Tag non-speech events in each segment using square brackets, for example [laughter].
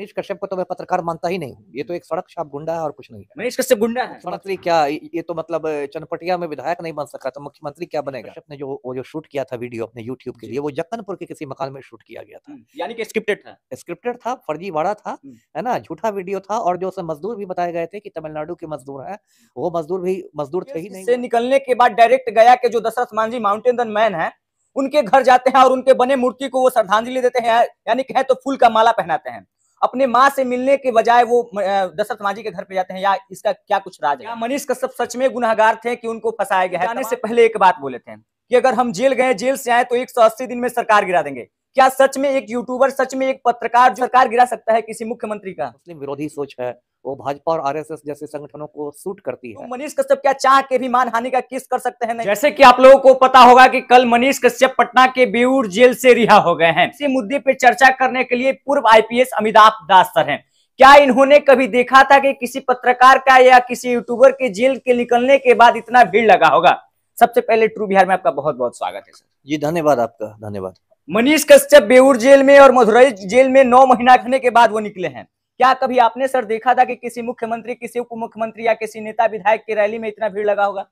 मनीष कश्यप को तो मैं पत्रकार मानता ही नहीं ये तो एक सड़क छाप गुंडा है और कुछ नहीं मनीष कश्यप गुंडा है मुख्यमंत्री क्या ये तो मतलब चनपटिया में विधायक नहीं बन सका तो मुख्यमंत्री क्या बनेगा कश्यप ने जो वो जो शूट किया था वीडियो अपने यूट्यूब के लिए वो जक्कनपुर के किसी मकान में शूट किया गया था हम्म, यानी कि स्क्रिप्टेड था स्क्रिप्टेड था फर्जीवाड़ा था हम्म। है ना झूठा वीडियो था और जो उसमें मजदूर भी बताए गए थे कि तमिलनाडु के मजदूर है वो मजदूर भी मजदूर थे ही नहीं निकलने के बाद डायरेक्ट गया के जो दशरथ मांझी माउंटेन मैन है उनके घर जाते हैं और उनके बने मूर्ति को वो श्रद्धांजलि देते हैं यानी कहे तो फूल का माला पहनाते हैं अपने माँ से मिलने के बजाय वो दशरथ मांझी के घर पे जाते हैं या इसका क्या कुछ राज है मनीष कश्यप सच में गुनागार थे कि उनको फंसाया गया है से पहले एक बात बोले थे कि अगर हम जेल गए जेल से आए तो एक दिन में सरकार गिरा देंगे क्या सच में एक यूट्यूबर सच में एक पत्रकार सरकार गिरा सकता है किसी मुख्यमंत्री का मुस्लिम विरोधी सोच है वो भाजपा और आरएसएस जैसे संगठनों को सूट करती है तो मनीष कश्यप क्या चाह के भी मानहानि का केस कर सकते हैं जैसे कि आप लोगों को पता होगा कि कल मनीष कश्यप पटना के बेऊर जेल से रिहा हो गए हैं इसी मुद्दे पर चर्चा करने के लिए पूर्व आईपीएस अमिताभ दास सर हैं क्या इन्होंने कभी देखा था कि किसी पत्रकार का या किसी यूट्यूबर के जेल के निकलने के बाद इतना भीड़ लगा होगा सबसे पहले ट्रू बिहार में आपका बहुत बहुत स्वागत है सर जी धन्यवाद आपका धन्यवाद मनीष कश्यप बेऊर जेल में और मधुराई जेल में नौ महीना रहने के बाद वो निकले हैं क्या कभी आपने सर देखा था कि किसी मुख्यमंत्री किसी उप मुख्यमंत्री या किसी नेता विधायक की रैली में इतना भीड़ लगा होगा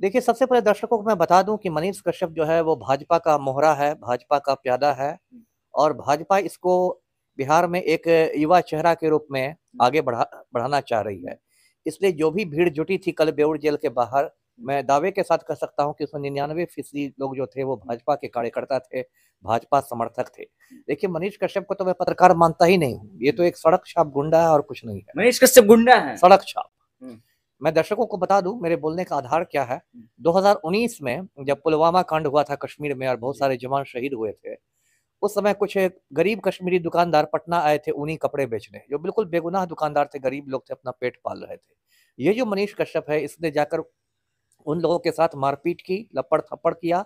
देखिए सबसे पहले दर्शकों को मैं बता दूं कि मनीष कश्यप जो है वो भाजपा का मोहरा है भाजपा का प्यादा है और भाजपा इसको बिहार में एक युवा चेहरा के रूप में आगे बढ़ा बढ़ाना चाह रही है इसलिए जो भी भीड़ जुटी थी कल बेउर जेल के बाहर मैं दावे के साथ कह सकता हूं कि उसमें निन्यानवे फीसदी लोग जो थे वो भाजपा के कार्यकर्ता थे भाजपा समर्थक थे देखिए मनीष कश्यप को तो मैं पत्रकार मानता ही नहीं हूँ ये तो एक सड़क छाप गुंडा है और कुछ नहीं है मनीष कश्यप गुंडा है सड़क छाप हम्म। मैं दर्शकों को बता दूं मेरे बोलने का आधार क्या है 2019 में जब पुलवामा कांड हुआ था कश्मीर में और बहुत सारे जवान शहीद हुए थे उस समय कुछ गरीब कश्मीरी दुकानदार पटना आए थे उन्हीं कपड़े बेचने जो बिल्कुल बेगुनाह दुकानदार थे गरीब लोग थे अपना पेट पाल रहे थे ये जो मनीष कश्यप है इसने जाकर उन लोगों के साथ मारपीट की लपड़ थप्पड़ किया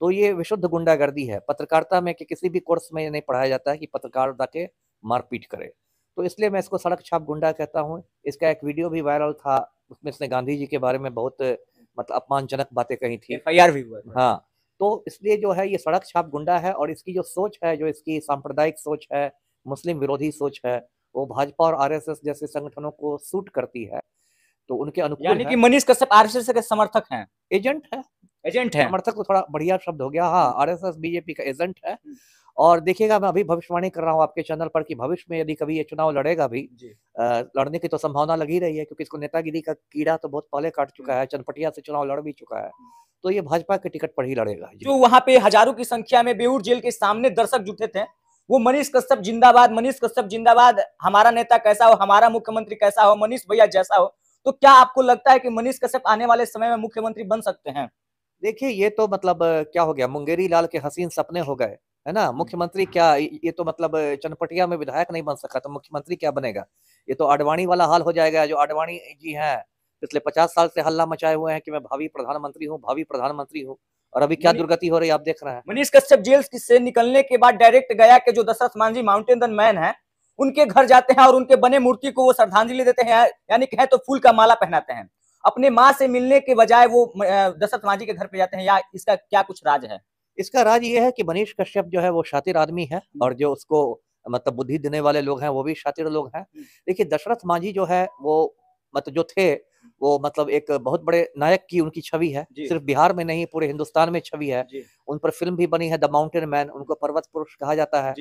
तो ये विशुद्ध गुंडागर्दी है पत्रकारिता में कि किसी भी कोर्स में नहीं पढ़ाया जाता है कि पत्रकार जाके मारपीट करे तो इसलिए मैं इसको सड़क छाप गुंडा कहता हूँ इसका एक वीडियो भी वायरल था उसमें इसने गांधी जी के बारे में बहुत मतलब अपमानजनक बातें कही थी भी हुआ हाँ तो इसलिए जो है ये सड़क छाप गुंडा है और इसकी जो सोच है जो इसकी सांप्रदायिक सोच है मुस्लिम विरोधी सोच है वो भाजपा और आरएसएस जैसे संगठनों को सूट करती है तो उनके अनुकूल यानी कि मनीष कश्यप आरएसएस के समर्थक हैं एजेंट है एजेंट है समर्थक को थोड़ा बढ़िया शब्द हो गया हाँ हम्म। आरएसएस बीजेपी का एजेंट है हम्म। और देखिएगा मैं अभी भविष्यवाणी कर रहा हूँ आपके चैनल पर कि भविष्य में यदि कभी ये चुनाव लड़ेगा भी आ, लड़ने की तो संभावना लगी रही है क्योंकि इसको नेतागिरी का कीड़ा तो बहुत पहले काट चुका है हम्म। चनपटिया से चुनाव लड़ भी चुका है तो ये भाजपा के टिकट पर ही लड़ेगा जो वहाँ पे हजारों की संख्या में बेउर जेल के सामने दर्शक जुटे थे वो मनीष कश्यप जिंदाबाद मनीष कश्यप जिंदाबाद हमारा नेता कैसा हो हमारा मुख्यमंत्री कैसा हो मनीष भैया जैसा हो तो क्या आपको लगता है कि मनीष कश्यप आने वाले समय में मुख्यमंत्री बन सकते हैं देखिए ये तो मतलब क्या हो गया मुंगेरी लाल के हसीन सपने हो गए है ना मुख्यमंत्री क्या ये तो मतलब चनपटिया में विधायक नहीं बन सका तो मुख्यमंत्री क्या बनेगा ये तो अडवाणी वाला हाल हो जाएगा जो अडवाणी जी हैं पिछले पचास साल से हल्ला मचाए हुए हैं कि मैं भावी प्रधानमंत्री हूँ भावी प्रधानमंत्री हूँ और अभी क्या दुर्गति हो रही है आप देख रहे हैं मनीष कश्यप जेल से निकलने के बाद डायरेक्ट गया के जो दशरथ मांझी माउंटेन मैन है उनके घर जाते हैं और उनके बने मूर्ति को वो श्रद्धांजलि देते हैं यानी कहें तो फूल का माला पहनाते हैं अपने माँ से मिलने के बजाय वो दशरथ मांझी के घर पे जाते हैं या इसका क्या कुछ राज है इसका राज ये है कि मनीष कश्यप जो है वो शातिर आदमी है हम्म। और जो उसको मतलब बुद्धि देने वाले लोग हैं वो भी शातिर लोग हैं हम्म। देखिए दशरथ मांझी जो है वो मतलब जो थे वो मतलब एक बहुत बड़े नायक की उनकी छवि है सिर्फ बिहार में नहीं पूरे हिंदुस्तान में छवि है उन पर फिल्म भी बनी है द माउंटेन मैन उनको पर्वत पुरुष कहा जाता है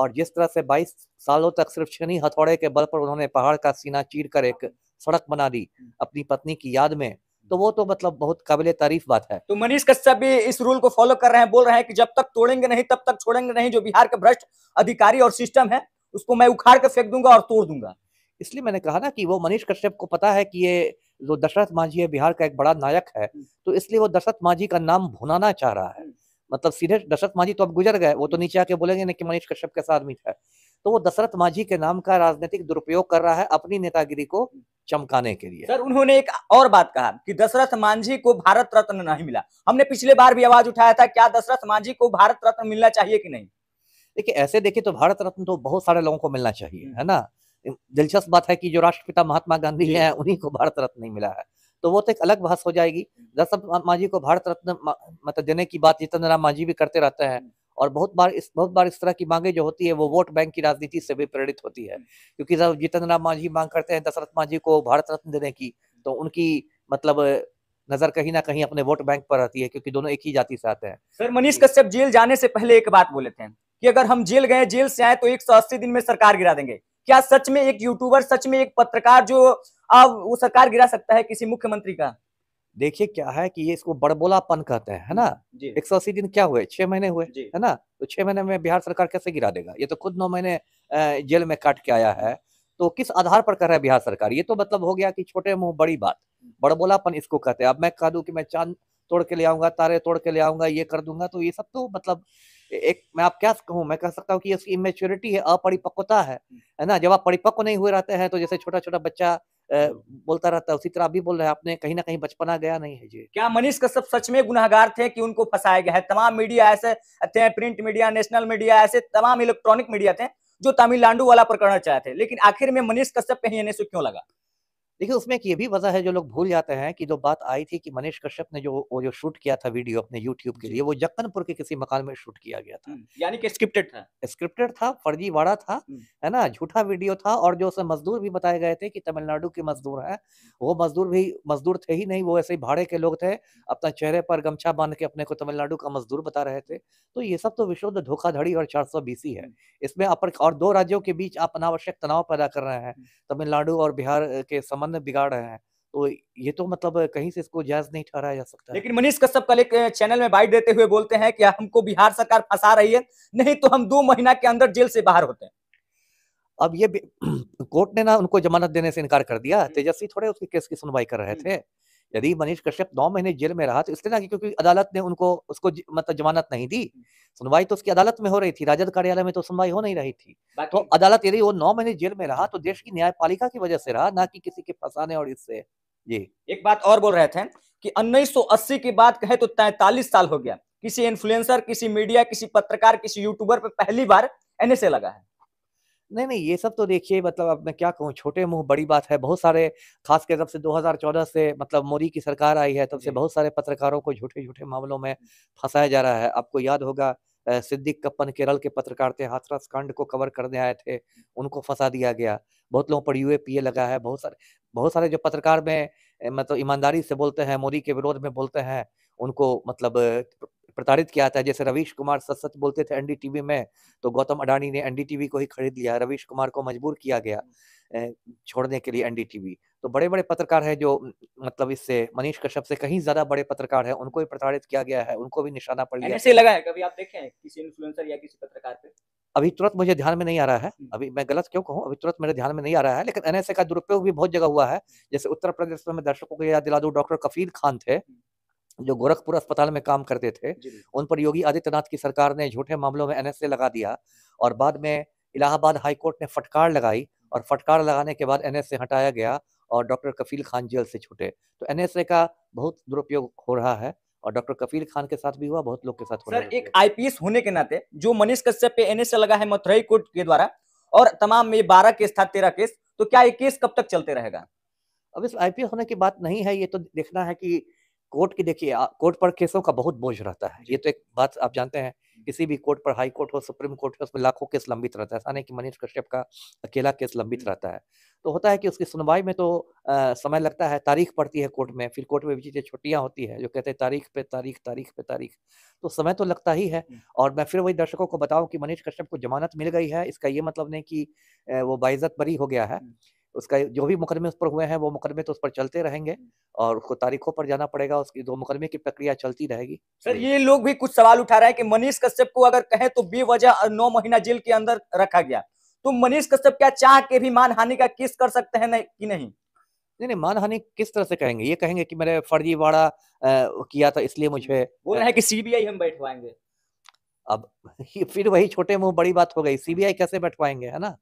और जिस तरह से 22 सालों तक सिर्फ शनि हथौड़े के बल पर उन्होंने पहाड़ का सीना चीर कर एक सड़क बना दी अपनी पत्नी की याद में तो वो तो मतलब बहुत काबिल तारीफ बात है तो मनीष कश्यप भी इस रूल को फॉलो कर रहे हैं बोल रहे हैं कि जब तक तोड़ेंगे नहीं तब तक छोड़ेंगे नहीं जो बिहार के भ्रष्ट अधिकारी और सिस्टम है उसको मैं उखाड़ के फेंक दूंगा और तोड़ दूंगा इसलिए मैंने कहा ना कि वो मनीष कश्यप को पता है कि ये जो दशरथ मांझी है बिहार का एक बड़ा नायक है तो इसलिए वो दशरथ मांझी का नाम भुनाना चाह रहा है मतलब सीधे दशरथ मांझी तो अब गुजर गए वो तो हम्म। नीचे आके बोलेंगे ना कि मनीष कश्यप कैसा आदमी था तो वो दशरथ मांझी के नाम का राजनीतिक दुरुपयोग कर रहा है अपनी नेतागिरी को चमकाने के लिए सर उन्होंने एक और बात कहा कि दशरथ मांझी को भारत रत्न नहीं मिला हमने पिछले बार भी आवाज उठाया था क्या दशरथ मांझी को भारत रत्न मिलना चाहिए कि नहीं देखिए ऐसे देखिए तो भारत रत्न तो बहुत सारे लोगों को मिलना चाहिए हम्म। है ना दिलचस्प बात है कि जो राष्ट्रपिता महात्मा गांधी है उन्हीं को भारत रत्न नहीं मिला है तो वो तो एक अलग बहस हो जाएगी दरअसल मांझी को भारत रत्न मतलब देने की बात जितन राम मांझी भी करते रहते हैं और बहुत बार इस बहुत बार इस तरह की मांगे जो होती है वो वोट बैंक की राजनीति से भी प्रेरित होती है क्योंकि जब जितन राम मांझी मांग करते हैं दशरथ मांझी को भारत रत्न देने की तो उनकी मतलब नजर कहीं ना कहीं अपने वोट बैंक पर रहती है क्योंकि दोनों एक ही जाति से आते हैं सर मनीष कश्यप जेल जाने से पहले एक बात बोले थे कि अगर हम जेल गए जेल से आए तो एक दिन में सरकार गिरा देंगे क्या सच में एक यूट्यूबर सच में एक पत्रकार जो अब वो सरकार गिरा सकता है किसी मुख्यमंत्री का देखिए क्या है कि ये इसको बड़बोलापन कहते हैं है ना एक सौ अस्सी दिन क्या हुए छह महीने हुए है ना तो छह महीने में बिहार सरकार कैसे गिरा देगा ये तो खुद नौ महीने जेल में काट के आया है तो किस आधार पर कर रहा है बिहार सरकार ये तो मतलब हो गया कि छोटे मुंह बड़ी बात बड़बोलापन इसको कहते हैं अब मैं कह दू की मैं चांद तोड़ के ले आऊंगा तारे तोड़ के ले आऊंगा ये कर दूंगा तो ये सब तो मतलब एक मैं आप क्या कहूँ मैं कह सकता हूँ कि इसकी इमेच्योरिटी है अपरिपक्वता है हम्म। है ना जब आप परिपक्व नहीं हुए रहते हैं तो जैसे छोटा छोटा बच्चा बोलता रहता है उसी तरह अभी बोल रहे हैं आपने कहीं ना कहीं बचपना गया नहीं है जी क्या मनीष कश्यप सच में गुनागार थे कि उनको फंसाया गया है तमाम मीडिया ऐसे थे प्रिंट मीडिया नेशनल मीडिया ऐसे तमाम इलेक्ट्रॉनिक मीडिया थे जो तमिलनाडु वाला प्रकरण चाहे थे लेकिन आखिर में मनीष कश्यप पे ही क्यों लगा लेकिन उसमें एक ये भी वजह है जो लोग भूल जाते हैं कि जो बात आई थी कि मनीष कश्यप ने जो वो जो शूट किया था वीडियो अपने यूट्यूब के लिए वो जक्कनपुर के किसी मकान में शूट किया गया था यानी कि स्क्रिप्टेड था स्क्रिप्टेड था फर्जीवाड़ा था है ना झूठा वीडियो था और जो उसमें मजदूर भी बताए गए थे कि तमिलनाडु के मजदूर हैं वो मजदूर भी मजदूर थे ही नहीं वो ऐसे ही भाड़े के लोग थे अपना चेहरे पर गमछा बांध के अपने को तमिलनाडु का मजदूर बता रहे थे तो ये सब तो विशुद्ध धोखाधड़ी और चार सौ बीसी है इसमें अपर और दो राज्यों के बीच आप अनावश्यक तनाव पैदा कर रहे हैं तमिलनाडु और बिहार के संबंध ने बिगाड़ रहे हैं तो ये तो मतलब कहीं से इसको जायज नहीं ठहराया जा सकता लेकिन मनीष कश्यप कल एक चैनल में बाइट देते हुए बोलते हैं कि हमको बिहार सरकार फंसा रही है नहीं तो हम दो महीना के अंदर जेल से बाहर होते हैं अब ये [clears throat] कोर्ट ने ना उनको जमानत देने से इनकार कर दिया हम्म। तेजस्वी थोड़े उसके केस की सुनवाई कर रहे हम्म। थे यदि मनीष कश्यप नौ महीने जेल में रहा तो इसलिए ना क्योंकि अदालत ने उनको उसको मतलब जमानत नहीं दी हम्म। सुनवाई तो उसकी अदालत में हो रही थी राजद कार्यालय में तो सुनवाई हो नहीं रही थी तो अदालत यदि वो नौ महीने जेल में रहा तो देश की न्यायपालिका की वजह से रहा ना कि किसी के फंसाने और इससे जी एक बात और बोल रहे थे कि उन्नीस की बात कहे तो तैतालीस साल हो गया किसी इन्फ्लुएंसर किसी मीडिया किसी पत्रकार किसी यूट्यूबर पर पहली बार एनएसए लगा है नहीं नहीं ये सब तो देखिए मतलब अब मैं क्या कहूँ छोटे मुंह बड़ी बात है बहुत सारे खास कर जब से 2014 से मतलब मोदी की सरकार आई है तब से बहुत सारे पत्रकारों को झूठे झूठे मामलों में फंसाया जा रहा है आपको याद होगा सिद्दीक कप्पन केरल के पत्रकार थे हाथरस कांड को कवर करने आए थे उनको फंसा दिया गया बहुत लोगों पर यूएपीए लगा है बहुत सारे बहुत सारे जो पत्रकार में मतलब ईमानदारी से बोलते हैं मोदी के विरोध में बोलते हैं उनको मतलब प्रताड़ित किया था जैसे रवीश कुमार सच सच बोलते थे एनडीटीवी में तो गौतम अडानी ने एनडीटीवी को ही खरीद लिया रवीश कुमार को मजबूर किया गया छोड़ने के लिए एनडीटीवी तो बड़े बड़े पत्रकार हैं जो मतलब इससे मनीष कश्यप से कहीं ज्यादा बड़े पत्रकार हैं उनको भी प्रताड़ित किया गया है उनको भी निशाना पड़ लिया ऐसे लगा है कभी आप देखे किसी इन्फ्लुएंसर या किसी पत्रकार पे अभी तुरंत मुझे ध्यान में नहीं आ रहा है हम्म। अभी मैं गलत क्यों कहूँ अभी तुरंत मेरे ध्यान में नहीं आ रहा है लेकिन एनएसए का दुरुपयोग भी बहुत जगह हुआ है जैसे उत्तर प्रदेश में मैं दर्शकों को याद दिला दू डॉक्टर कफील खान थे हम्म। जो गोरखपुर अस्पताल में काम करते थे उन पर योगी आदित्यनाथ की सरकार ने झूठे मामलों में एनएसए लगा दिया और बाद में इलाहाबाद हाईकोर्ट ने फटकार लगाई और फटकार लगाने के बाद एनएसए हटाया गया और डॉक्टर कफील खान जेल से छूटे तो एनएसए का बहुत दुरुपयोग हो रहा है और डॉक्टर कफील खान के साथ भी हुआ बहुत लोग के साथ सर एक आईपीएस होने के नाते जो मनीष कश्यप पे एनएसए लगा है मथुराई कोर्ट के द्वारा और तमाम ये बारह केस था तेरह केस तो क्या ये केस कब तक चलते रहेगा अब इस आईपीएस होने की बात नहीं है ये तो देखना है कि कोर्ट की देखिए कोर्ट पर केसों का बहुत बोझ रहता है ये तो एक बात आप जानते हैं हम्म। किसी भी कोर्ट पर हाई कोर्ट हो सुप्रीम कोर्ट हो उसमें लाखों केस लंबित रहता है ऐसा नहीं कि मनीष कश्यप का अकेला केस लंबित हम्म। रहता है तो होता है कि उसकी सुनवाई में तो आ, समय लगता है तारीख पड़ती है कोर्ट में फिर कोर्ट में भी चीज़ें छुट्टियाँ होती है जो कहते हैं तारीख पे तारीख तारीख पे तारीख तो समय तो लगता ही है हम्म। और मैं फिर वही दर्शकों को बताऊं कि मनीष कश्यप को जमानत मिल गई है इसका ये मतलब नहीं कि वो बाइजत बरी हो गया है उसका जो भी मुकदमे उस पर हुए हैं वो मुकदमे तो उस पर चलते रहेंगे और उसको तारीखों पर जाना पड़ेगा उसकी दो मुकदमे की प्रक्रिया चलती रहेगी सर ये लोग भी कुछ सवाल उठा रहे हैं कि मनीष कश्यप को अगर कहें तो बेवजह नौ महीना जेल के अंदर रखा गया तो मनीष कश्यप क्या चाह के भी मानहानि का किस कर सकते हैं नहीं कि नहीं नहीं नहीं मानहानि किस तरह से कहेंगे ये कहेंगे कि मैंने फर्जीवाड़ा किया था इसलिए मुझे बोल रहे हैं कि सीबीआई हम बैठवाएंगे अब [laughs] फिर वही छोटे मुंह बड़ी बात हो गई सीबीआई कैसे बैठवाएंगे है ना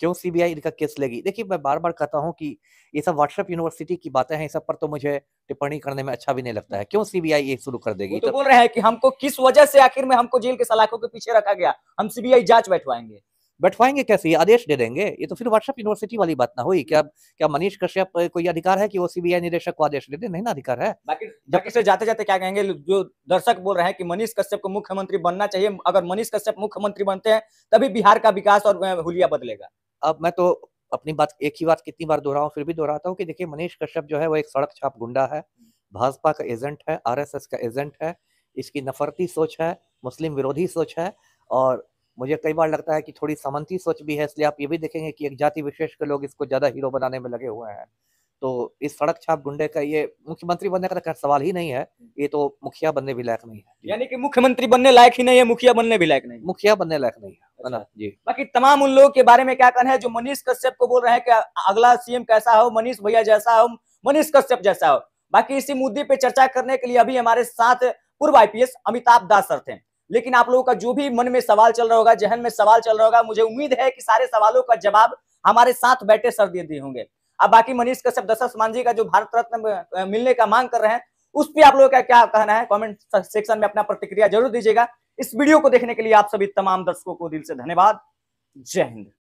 क्यों सीबीआई इनका केस लेगी देखिए मैं बार बार कहता हूँ कि ये सब व्हाट्सएप यूनिवर्सिटी की बातें हैं इस सब पर तो मुझे टिप्पणी करने में अच्छा भी नहीं लगता है क्यों सीबीआई ये शुरू कर देगी तो, तो बोल रहे हैं कि हमको किस वजह से आखिर में हमको जेल के सलाखों के पीछे रखा गया हम सीबीआई जांच बैठवाएंगे बैठवाएंगे कैसे आदेश दे देंगे ये तो फिर व्हाट्सएप यूनिवर्सिटी वाली बात ना हुई क्या क्या मनीष कश्यप कोई अधिकार है कि वो सीबीआई निदेशक को आदेश दे दे नहीं ना अधिकार है बाकी जब से जाते जाते क्या कहेंगे जो दर्शक बोल रहे हैं कि मनीष कश्यप को मुख्यमंत्री बनना चाहिए अगर मनीष कश्यप मुख्यमंत्री बनते हैं तभी बिहार का विकास और हुलिया बदलेगा अब मैं तो अपनी बात एक ही बात कितनी बार दोहराऊं फिर भी दोहराता हूँ कि देखिए मनीष कश्यप जो है वो एक सड़क छाप गुंडा है भाजपा का एजेंट है आरएसएस का एजेंट है इसकी नफरती सोच है मुस्लिम विरोधी सोच है और मुझे कई बार लगता है कि थोड़ी समंती सोच भी है इसलिए आप ये भी देखेंगे कि एक जाति विशेष के लोग इसको ज़्यादा हीरो बनाने में लगे हुए हैं तो इस सड़क छाप गुंडे का ये मुख्यमंत्री बनने का तो सवाल ही नहीं है ये तो मुखिया बनने भी लायक नहीं है यानी कि मुख्यमंत्री बनने लायक ही नहीं है मुखिया बनने भी लायक नहीं मुखिया बनने लायक नहीं है अच्छा। ना जी बाकी तमाम उन लोगों के बारे में क्या कहना है जो मनीष कश्यप को बोल रहे हैं कि अगला सीएम कैसा हो मनीष भैया जैसा हो मनीष कश्यप जैसा हो बाकी इसी मुद्दे पे चर्चा करने के लिए अभी हमारे साथ पूर्व आईपीएस अमिताभ दास सर थे लेकिन आप लोगों का जो भी मन में सवाल चल रहा होगा जहन में सवाल चल रहा होगा मुझे उम्मीद है कि सारे सवालों का जवाब हमारे साथ बैठे सर दे दिए होंगे अब बाकी मनीष कश्यप दशरथ मान जी का जो भारत रत्न मिलने का मांग कर रहे हैं उस पर आप लोगों का क्या कहना है कॉमेंट सेक्शन में अपना प्रतिक्रिया जरूर दीजिएगा इस वीडियो को देखने के लिए आप सभी तमाम दर्शकों को दिल से धन्यवाद जय हिंद